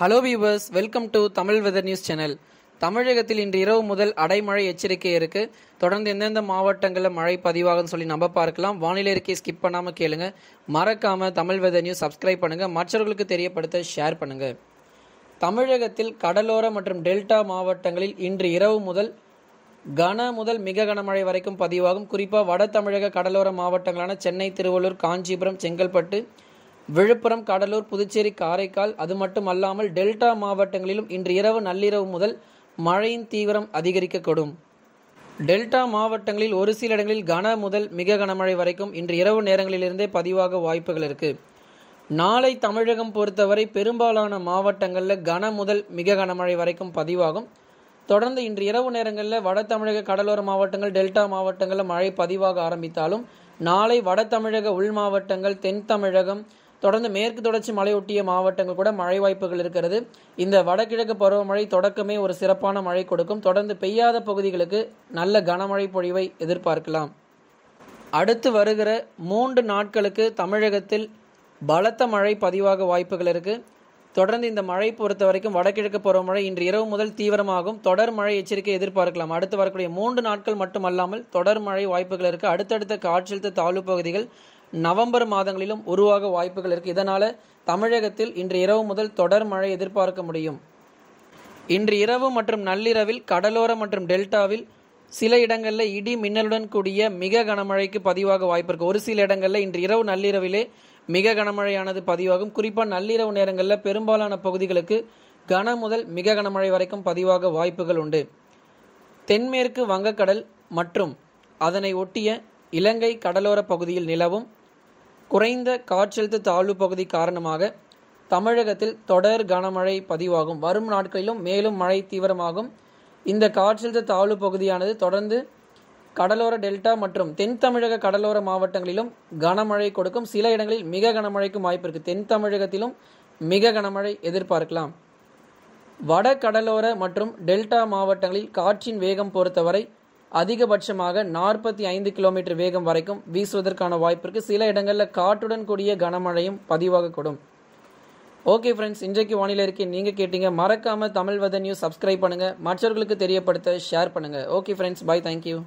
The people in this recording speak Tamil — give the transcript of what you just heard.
hello viewers welcome to Tamil weather news channel தமிழகத்தில் இன்று இரவு முதல் அடைமழை எச்சரிக்கை இருக்கு தொடர்ந்து எந்தெந்த மாவட்டங்களில் மழை பதிவாகும்னு சொல்லி நம்ம பார்க்கலாம் வானிலை இருக்கை ஸ்கிப் பண்ணாமல் கேளுங்க மறக்காம தமிழ் வெதர் நியூஸ் சப்ஸ்கிரைப் பண்ணுங்க மற்றவர்களுக்கு தெரியப்படுத்த ஷேர் பண்ணுங்க தமிழகத்தில் கடலோர மற்றும் டெல்டா மாவட்டங்களில் இன்று இரவு முதல் கன முதல் மிக கனமழை வரைக்கும் பதிவாகும் குறிப்பாக வட தமிழக கடலோர மாவட்டங்களான சென்னை திருவள்ளூர் காஞ்சிபுரம் செங்கல்பட்டு விழுப்புரம் கடலூர் புதுச்சேரி காரைக்கால் அது மட்டுமல்லாமல் டெல்டா மாவட்டங்களிலும் இன்று இரவு நள்ளிரவு முதல் மழையின் தீவிரம் அதிகரிக்கக்கூடும் டெல்டா மாவட்டங்களில் ஒரு சில இடங்களில் கன முதல் மிக கனமழை வரைக்கும் இன்று இரவு நேரங்களிலிருந்தே பதிவாக வாய்ப்புகள் இருக்குது நாளை தமிழகம் பொறுத்தவரை பெரும்பாலான மாவட்டங்களில் கன முதல் மிக கனமழை வரைக்கும் பதிவாகும் தொடர்ந்து இன்று இரவு நேரங்களில் வட தமிழக கடலோர மாவட்டங்கள் டெல்டா மாவட்டங்களில் மழை பதிவாக ஆரம்பித்தாலும் நாளை வட தமிழக உள் மாவட்டங்கள் தென் தமிழகம் தொடர்ந்து மேற்கு தொடர்ச்சி மலையொட்டிய மாவட்டங்கள் கூட மழை வாய்ப்புகள் இருக்கிறது இந்த வடகிழக்கு பருவமழை தொடக்கமே ஒரு சிறப்பான மழை கொடுக்கும் தொடர்ந்து பெய்யாத பகுதிகளுக்கு நல்ல கனமழை பொழிவை எதிர்பார்க்கலாம் அடுத்து வருகிற மூன்று நாட்களுக்கு தமிழகத்தில் பலத்த மழை பதிவாக வாய்ப்புகள் இருக்குது தொடர்ந்து இந்த மழை பொறுத்த வரைக்கும் வடகிழக்கு பருவமழை இன்று இரவு முதல் தீவிரமாகும் தொடர் மழை எச்சரிக்கை எதிர்பார்க்கலாம் அடுத்து வரக்கூடிய மூன்று நாட்கள் மட்டுமல்லாமல் தொடர் மழை வாய்ப்புகள் இருக்குது அடுத்தடுத்த காற்றழுத்த தாழ்வு பகுதிகள் நவம்பர் மாதங்களிலும் உருவாக வாய்ப்புகள் இருக்குது இதனால் தமிழகத்தில் இன்று இரவு முதல் தொடர் மழை எதிர்பார்க்க முடியும் இன்று இரவு மற்றும் நள்ளிரவில் கடலோர மற்றும் டெல்டாவில் சில இடங்களில் இடி மின்னலுடன் கூடிய மிக கனமழைக்கு பதிவாக வாய்ப்பு இருக்கு ஒரு சில இடங்களில் இன்று இரவு நள்ளிரவிலே மிக கனமழையானது பதிவாகும் குறிப்பாக நள்ளிரவு நேரங்களில் பெரும்பாலான பகுதிகளுக்கு கன முதல் மிக கனமழை வரைக்கும் பதிவாக வாய்ப்புகள் உண்டு தென்மேற்கு வங்கக்கடல் மற்றும் அதனை ஒட்டிய இலங்கை கடலோர பகுதியில் நிலவும் குறைந்த காற்றழுத்த தாழ்வு பகுதி காரணமாக தமிழகத்தில் தொடர் கனமழை பதிவாகும் வரும் நாட்களிலும் மேலும் மழை தீவிரமாகும் இந்த காற்றழுத்த தாழ்வு பகுதியானது தொடர்ந்து கடலோர டெல்டா மற்றும் தென் தமிழக கடலோர மாவட்டங்களிலும் கனமழை கொடுக்கும் சில இடங்களில் மிக கனமழைக்கும் வாய்ப்பு இருக்குது தென் தமிழகத்திலும் மிக கனமழை எதிர்பார்க்கலாம் வட கடலோர மற்றும் டெல்டா மாவட்டங்களில் காற்றின் வேகம் பொறுத்தவரை அதிகபட்சமாக நாற்பத்தி ஐந்து கிலோமீட்டர் வேகம் வரைக்கும் வீசுவதற்கான வாய்ப்பிற்கு சில இடங்களில் காற்றுடன் கூடிய கனமழையும் பதிவாகக்கூடும் ஓகே ஃப்ரெண்ட்ஸ் இன்றைக்கு வானிலை இருக்கேன் நீங்கள் கேட்டீங்க மறக்காமல் தமிழ் வத நியூஸ் சப்ஸ்கிரைப் பண்ணுங்கள் மற்றவர்களுக்கு தெரியப்படுத்த ஷேர் பண்ணுங்கள் ஓகே ஃப்ரெண்ட்ஸ் பாய் தேங்க்யூ